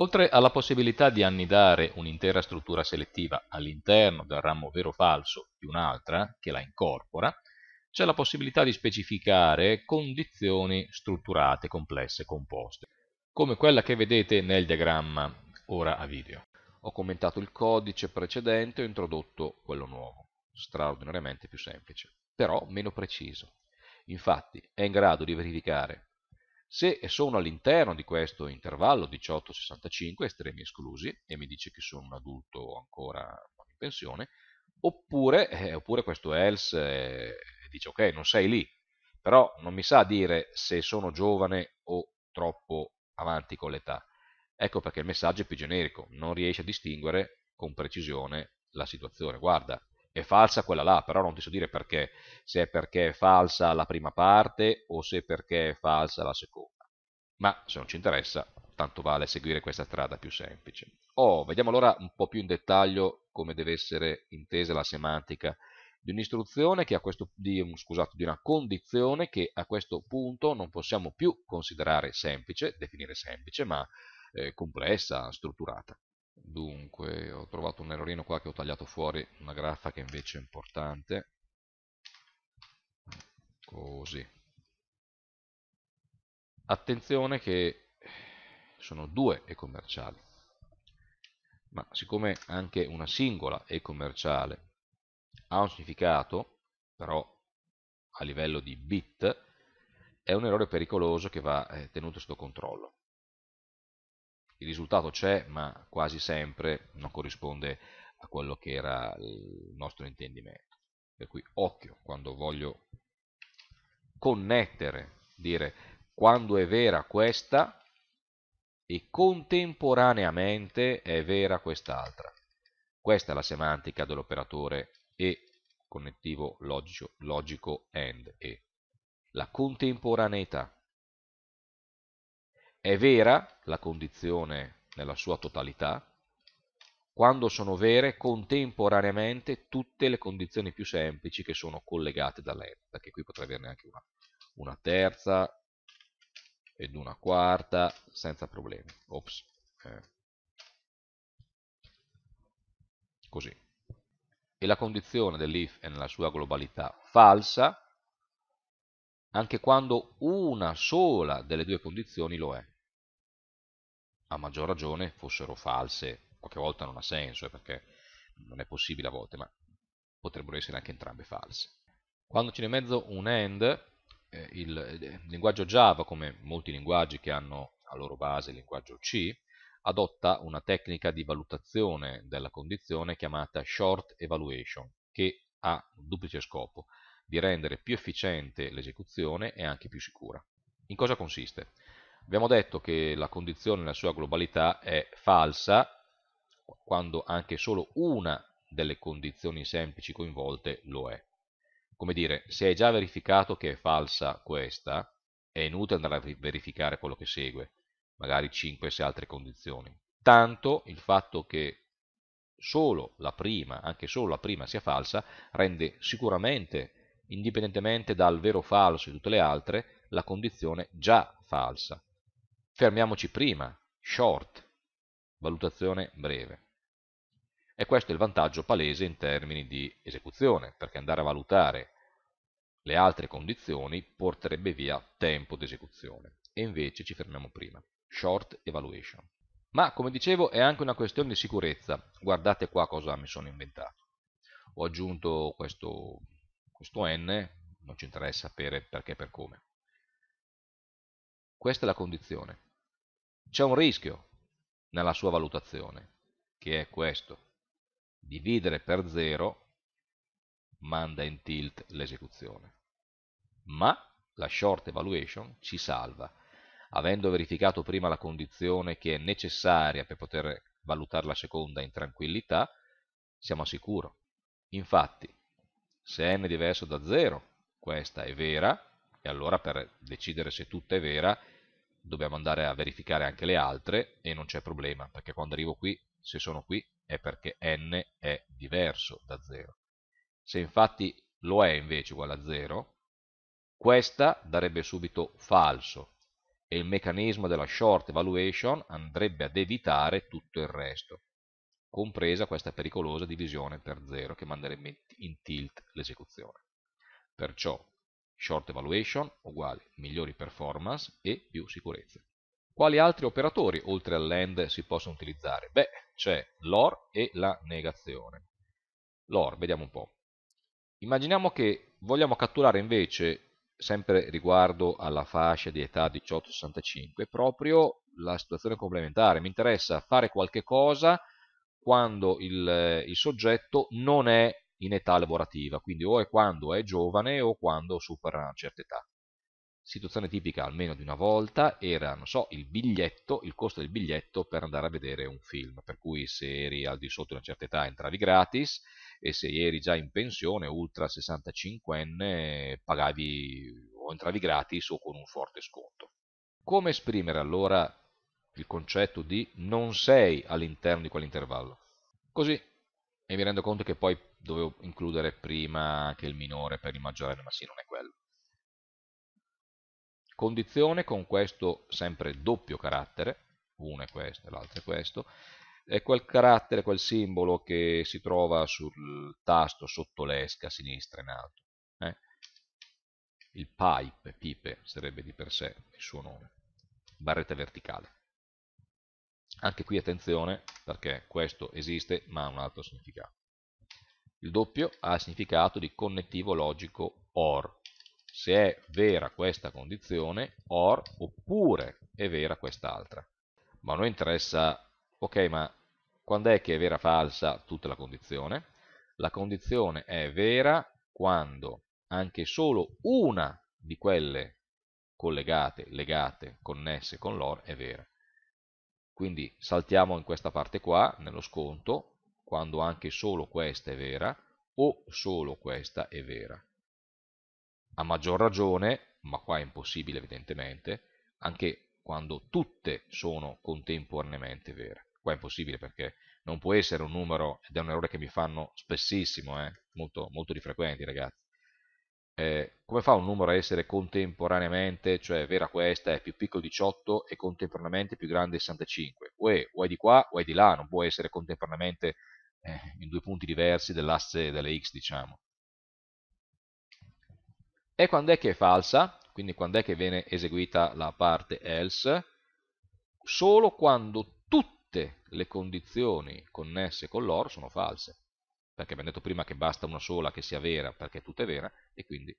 Oltre alla possibilità di annidare un'intera struttura selettiva all'interno del ramo vero-falso di un'altra che la incorpora, c'è la possibilità di specificare condizioni strutturate, complesse, composte, come quella che vedete nel diagramma ora a video. Ho commentato il codice precedente e ho introdotto quello nuovo, straordinariamente più semplice, però meno preciso. Infatti è in grado di verificare se sono all'interno di questo intervallo 18-65, estremi esclusi, e mi dice che sono un adulto ancora in pensione, oppure, eh, oppure questo else eh, dice ok, non sei lì, però non mi sa dire se sono giovane o troppo avanti con l'età. Ecco perché il messaggio è più generico, non riesce a distinguere con precisione la situazione. Guarda, è falsa quella là, però non ti so dire perché, se è perché è falsa la prima parte o se è perché è falsa la seconda. Ma se non ci interessa, tanto vale seguire questa strada più semplice. Oh, vediamo allora un po' più in dettaglio come deve essere intesa la semantica di un'istruzione che a questo di, scusate, di una condizione che a questo punto non possiamo più considerare semplice, definire semplice, ma eh, complessa, strutturata dunque ho trovato un errorino qua che ho tagliato fuori una graffa che invece è importante così attenzione che sono due e-commerciali ma siccome anche una singola e-commerciale ha un significato però a livello di bit è un errore pericoloso che va eh, tenuto sotto controllo il risultato c'è ma quasi sempre non corrisponde a quello che era il nostro intendimento per cui occhio quando voglio connettere dire quando è vera questa e contemporaneamente è vera quest'altra questa è la semantica dell'operatore e connettivo logico, logico AND e la contemporaneità è vera la condizione nella sua totalità, quando sono vere contemporaneamente tutte le condizioni più semplici che sono collegate da n, perché qui potrei averne anche una, una terza ed una quarta senza problemi. Ops. Eh. Così. E la condizione dell'if è nella sua globalità falsa, anche quando una sola delle due condizioni lo è a maggior ragione fossero false. Qualche volta non ha senso eh, perché non è possibile a volte, ma potrebbero essere anche entrambe false. Quando c'è in mezzo un AND, eh, il, eh, il linguaggio Java, come molti linguaggi che hanno a loro base il linguaggio C, adotta una tecnica di valutazione della condizione chiamata short evaluation, che ha un duplice scopo, di rendere più efficiente l'esecuzione e anche più sicura. In cosa consiste? Abbiamo detto che la condizione nella sua globalità è falsa quando anche solo una delle condizioni semplici coinvolte lo è. Come dire, se hai già verificato che è falsa questa, è inutile andare a verificare quello che segue, magari 5-6 altre condizioni. Tanto il fatto che solo la prima, anche solo la prima sia falsa, rende sicuramente, indipendentemente dal vero falso e tutte le altre, la condizione già falsa. Fermiamoci prima, short, valutazione breve. E questo è il vantaggio palese in termini di esecuzione, perché andare a valutare le altre condizioni porterebbe via tempo d'esecuzione. E invece ci fermiamo prima, short evaluation. Ma come dicevo è anche una questione di sicurezza, guardate qua cosa mi sono inventato. Ho aggiunto questo, questo n, non ci interessa sapere perché e per come. Questa è la condizione, c'è un rischio nella sua valutazione, che è questo. Dividere per 0 manda in tilt l'esecuzione. Ma la short evaluation ci salva, avendo verificato prima la condizione che è necessaria per poter valutare la seconda in tranquillità, siamo a sicuro. Infatti, se n è diverso da 0, questa è vera, e allora per decidere se tutta è vera dobbiamo andare a verificare anche le altre e non c'è problema, perché quando arrivo qui, se sono qui, è perché n è diverso da 0. Se infatti lo è invece uguale a 0, questa darebbe subito falso e il meccanismo della short evaluation andrebbe ad evitare tutto il resto, compresa questa pericolosa divisione per 0 che manderebbe in tilt l'esecuzione. Perciò short evaluation uguale migliori performance e più sicurezza. Quali altri operatori oltre all'end si possono utilizzare? Beh, c'è l'or e la negazione. L'or, vediamo un po'. Immaginiamo che vogliamo catturare invece, sempre riguardo alla fascia di età 18-65, proprio la situazione complementare. Mi interessa fare qualche cosa quando il, il soggetto non è in età lavorativa, quindi o è quando è giovane o quando supera una certa età. Situazione tipica almeno di una volta era, non so, il biglietto, il costo del biglietto per andare a vedere un film, per cui se eri al di sotto di una certa età entravi gratis e se eri già in pensione, ultra 65enne, pagavi o entravi gratis o con un forte sconto. Come esprimere allora il concetto di non sei all'interno di quell'intervallo? Così, e mi rendo conto che poi dovevo includere prima anche il minore per il maggiorenne, ma sì, non è quello. Condizione con questo sempre doppio carattere, uno è questo e l'altro è questo, è quel carattere, quel simbolo che si trova sul tasto sotto l'esca a sinistra in alto. Eh? Il pipe, pipe, sarebbe di per sé il suo nome, barretta verticale. Anche qui attenzione perché questo esiste ma ha un altro significato. Il doppio ha il significato di connettivo logico OR. Se è vera questa condizione, OR, oppure è vera quest'altra. Ma a noi interessa, ok, ma quando è che è vera o falsa tutta la condizione? La condizione è vera quando anche solo una di quelle collegate, legate, connesse con l'OR è vera. Quindi saltiamo in questa parte qua, nello sconto, quando anche solo questa è vera, o solo questa è vera. A maggior ragione, ma qua è impossibile evidentemente, anche quando tutte sono contemporaneamente vere. Qua è impossibile perché non può essere un numero, ed è un errore che mi fanno spessissimo, eh? molto, molto di frequenti ragazzi, eh, come fa un numero a essere contemporaneamente, cioè vera questa è più piccolo 18 e contemporaneamente più grande 65? Uè, o è di qua o è di là, non può essere contemporaneamente eh, in due punti diversi dell'asse delle x, diciamo. E quando è che è falsa? Quindi quando è che viene eseguita la parte else? Solo quando tutte le condizioni connesse con l'or sono false perché abbiamo detto prima che basta una sola che sia vera perché tutta è vera e quindi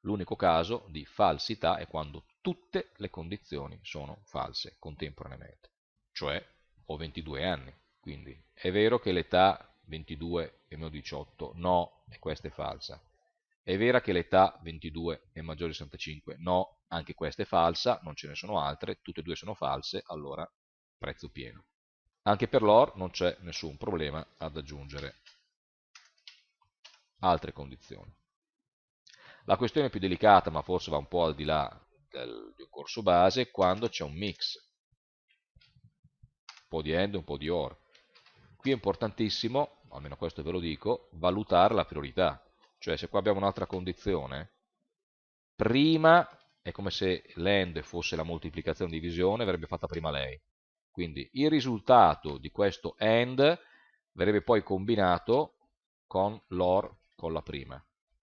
l'unico caso di falsità è quando tutte le condizioni sono false contemporaneamente, cioè ho 22 anni, quindi è vero che l'età 22 è meno 18, no, e questa è falsa. È vera che l'età 22 è maggiore di 65, no, anche questa è falsa, non ce ne sono altre, tutte e due sono false, allora prezzo pieno. Anche per l'OR non c'è nessun problema ad aggiungere altre condizioni. La questione più delicata, ma forse va un po' al di là del, del corso base, è quando c'è un mix, un po' di AND e un po' di OR. Qui è importantissimo, almeno questo ve lo dico, valutare la priorità. Cioè se qua abbiamo un'altra condizione, prima è come se l'AND fosse la moltiplicazione di divisione, verrebbe fatta prima lei. Quindi il risultato di questo AND verrebbe poi combinato con l'OR con la prima.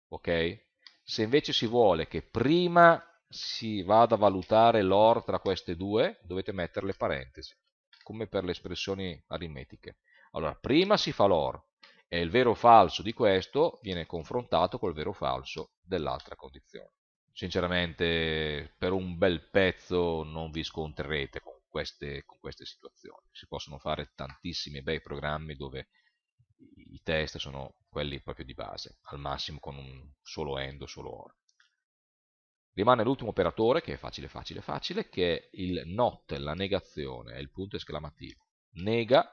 Ok? Se invece si vuole che prima si vada a valutare l'or tra queste due, dovete mettere le parentesi, come per le espressioni aritmetiche. Allora, prima si fa l'or e il vero o falso di questo viene confrontato col vero o falso dell'altra condizione. Sinceramente, per un bel pezzo non vi scontrerete con queste, con queste situazioni. Si possono fare tantissimi bei programmi dove i test sono quelli proprio di base, al massimo con un solo end o solo or. Rimane l'ultimo operatore, che è facile, facile, facile, che è il not, la negazione, è il punto esclamativo. Nega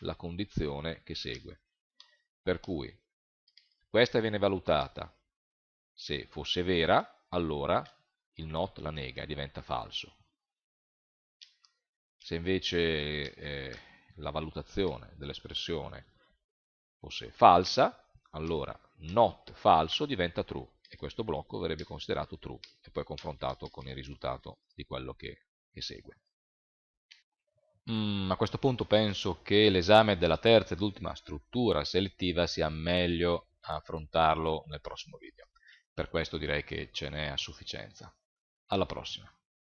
la condizione che segue. Per cui questa viene valutata, se fosse vera, allora il not la nega e diventa falso. Se invece eh, la valutazione dell'espressione o se è falsa, allora not falso diventa true e questo blocco verrebbe considerato true e poi confrontato con il risultato di quello che, che segue. Mm, a questo punto penso che l'esame della terza ed ultima struttura selettiva sia meglio affrontarlo nel prossimo video. Per questo direi che ce n'è a sufficienza. Alla prossima!